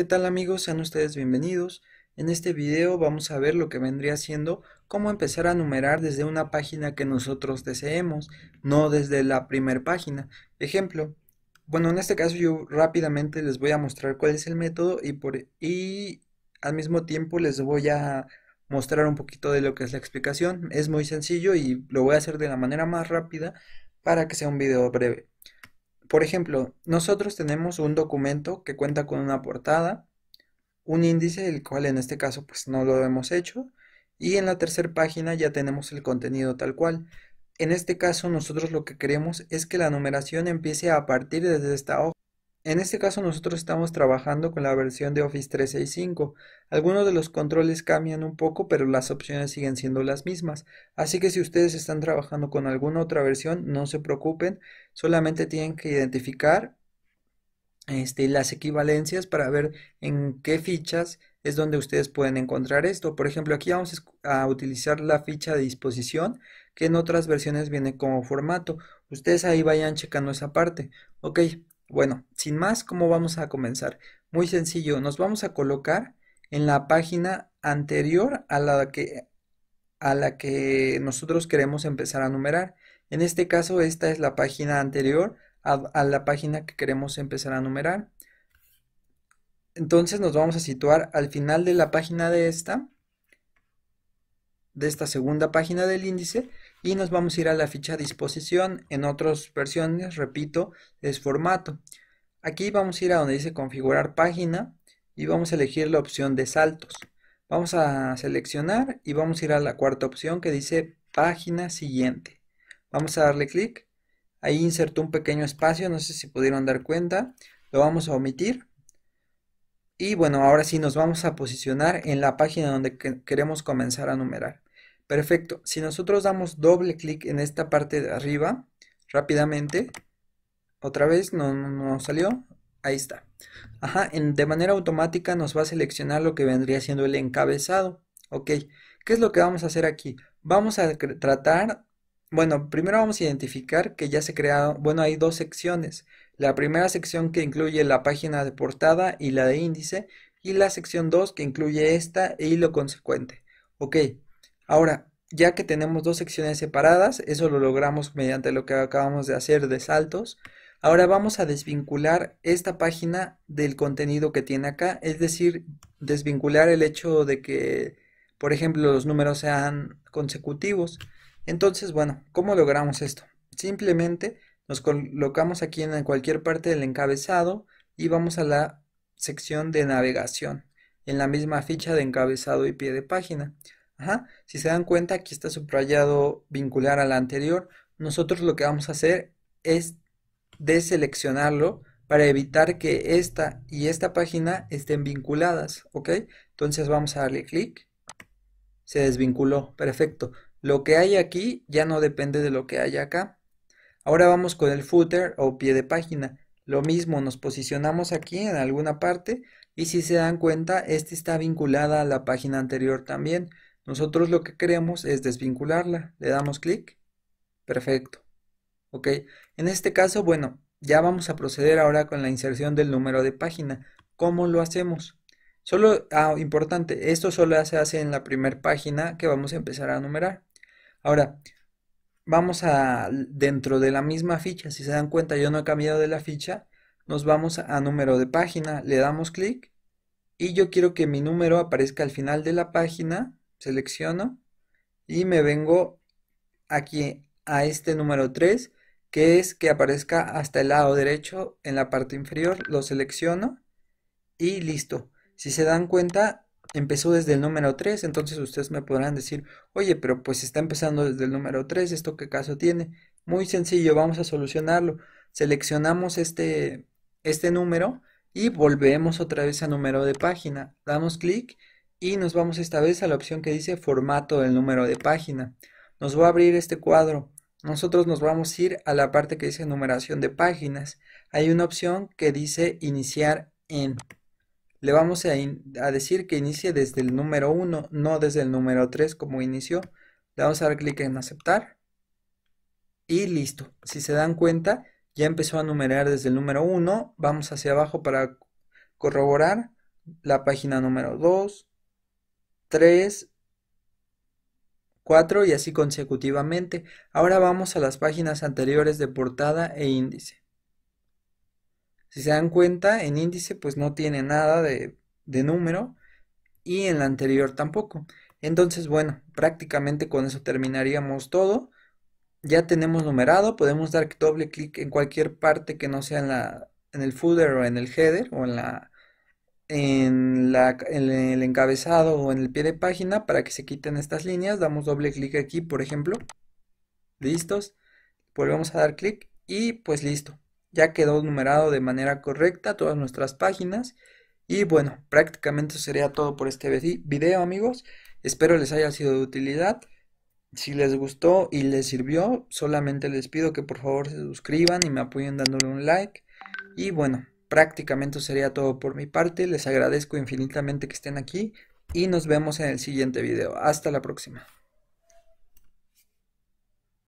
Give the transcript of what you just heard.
¿Qué tal amigos? Sean ustedes bienvenidos. En este video vamos a ver lo que vendría siendo cómo empezar a numerar desde una página que nosotros deseemos, no desde la primer página. Ejemplo, bueno, en este caso yo rápidamente les voy a mostrar cuál es el método y, y al mismo tiempo les voy a mostrar un poquito de lo que es la explicación. Es muy sencillo y lo voy a hacer de la manera más rápida para que sea un video breve. Por ejemplo, nosotros tenemos un documento que cuenta con una portada, un índice, el cual en este caso pues no lo hemos hecho, y en la tercera página ya tenemos el contenido tal cual. En este caso nosotros lo que queremos es que la numeración empiece a partir desde esta hoja. En este caso nosotros estamos trabajando con la versión de Office 365. Algunos de los controles cambian un poco, pero las opciones siguen siendo las mismas. Así que si ustedes están trabajando con alguna otra versión, no se preocupen, solamente tienen que identificar este, las equivalencias para ver en qué fichas es donde ustedes pueden encontrar esto. Por ejemplo, aquí vamos a utilizar la ficha de disposición que en otras versiones viene como formato. Ustedes ahí vayan checando esa parte. Ok, bueno, sin más, ¿cómo vamos a comenzar? Muy sencillo, nos vamos a colocar en la página anterior a la que, a la que nosotros queremos empezar a numerar. En este caso, esta es la página anterior a, a la página que queremos empezar a numerar. Entonces nos vamos a situar al final de la página de esta, de esta segunda página del índice, y nos vamos a ir a la ficha disposición. En otras versiones, repito, es formato. Aquí vamos a ir a donde dice configurar página y vamos a elegir la opción de saltos. Vamos a seleccionar y vamos a ir a la cuarta opción que dice página siguiente. Vamos a darle clic. Ahí insertó un pequeño espacio, no sé si pudieron dar cuenta. Lo vamos a omitir. Y bueno, ahora sí nos vamos a posicionar en la página donde queremos comenzar a numerar. Perfecto. Si nosotros damos doble clic en esta parte de arriba, rápidamente, otra vez, no, no, salió, ahí está. Ajá, de manera automática nos va a seleccionar lo que vendría siendo el encabezado. Ok, ¿qué es lo que vamos a hacer aquí? Vamos a tratar, bueno, primero vamos a identificar que ya se crearon, bueno, hay dos secciones. La primera sección que incluye la página de portada y la de índice, y la sección 2 que incluye esta y lo consecuente. Ok, Ahora, ya que tenemos dos secciones separadas, eso lo logramos mediante lo que acabamos de hacer de saltos. Ahora vamos a desvincular esta página del contenido que tiene acá, es decir, desvincular el hecho de que, por ejemplo, los números sean consecutivos. Entonces, bueno, ¿cómo logramos esto? Simplemente nos colocamos aquí en cualquier parte del encabezado y vamos a la sección de navegación, en la misma ficha de encabezado y pie de página. Si se dan cuenta, aquí está subrayado vincular a la anterior. Nosotros lo que vamos a hacer es deseleccionarlo para evitar que esta y esta página estén vinculadas, ¿ok? Entonces vamos a darle clic. Se desvinculó, perfecto. Lo que hay aquí ya no depende de lo que hay acá. Ahora vamos con el footer o pie de página. Lo mismo, nos posicionamos aquí en alguna parte y si se dan cuenta, este está vinculada a la página anterior también. Nosotros lo que queremos es desvincularla. Le damos clic. Perfecto. Ok. En este caso, bueno, ya vamos a proceder ahora con la inserción del número de página. ¿Cómo lo hacemos? Solo, ah, importante, esto solo se hace en la primera página que vamos a empezar a numerar. Ahora, vamos a, dentro de la misma ficha, si se dan cuenta yo no he cambiado de la ficha, nos vamos a número de página, le damos clic y yo quiero que mi número aparezca al final de la página selecciono y me vengo aquí a este número 3 que es que aparezca hasta el lado derecho en la parte inferior, lo selecciono y listo. Si se dan cuenta, empezó desde el número 3, entonces ustedes me podrán decir, oye, pero pues está empezando desde el número 3, ¿esto qué caso tiene? Muy sencillo, vamos a solucionarlo. Seleccionamos este, este número y volvemos otra vez a número de página. Damos clic y nos vamos esta vez a la opción que dice formato del número de página. Nos va a abrir este cuadro. Nosotros nos vamos a ir a la parte que dice numeración de páginas. Hay una opción que dice iniciar en. Le vamos a, decir que inicie desde el número 1, no desde el número 3 como inició. Le vamos a dar clic en aceptar. Y listo. Si se dan cuenta, ya empezó a numerar desde el número 1. Vamos hacia abajo para corroborar la página número 2, 3, 4 y así consecutivamente. Ahora vamos a las páginas anteriores de portada e índice. Si se dan cuenta, en índice pues no tiene nada de, número y en la anterior tampoco. Entonces, bueno, prácticamente con eso terminaríamos todo. Ya tenemos numerado, podemos dar doble clic en cualquier parte que no sea en, la, en el footer o en el header o en la en, el encabezado o en el pie de página para que se quiten estas líneas. Damos doble clic aquí, por ejemplo. Listos. Volvemos a dar clic y pues listo. Ya quedó numerado de manera correcta todas nuestras páginas. Y bueno, prácticamente sería todo por este video amigos. Espero les haya sido de utilidad. Si les gustó y les sirvió, solamente les pido que por favor se suscriban y me apoyen dándole un like. Y bueno, prácticamente sería todo por mi parte. Les agradezco infinitamente que estén aquí y nos vemos en el siguiente video. Hasta la próxima.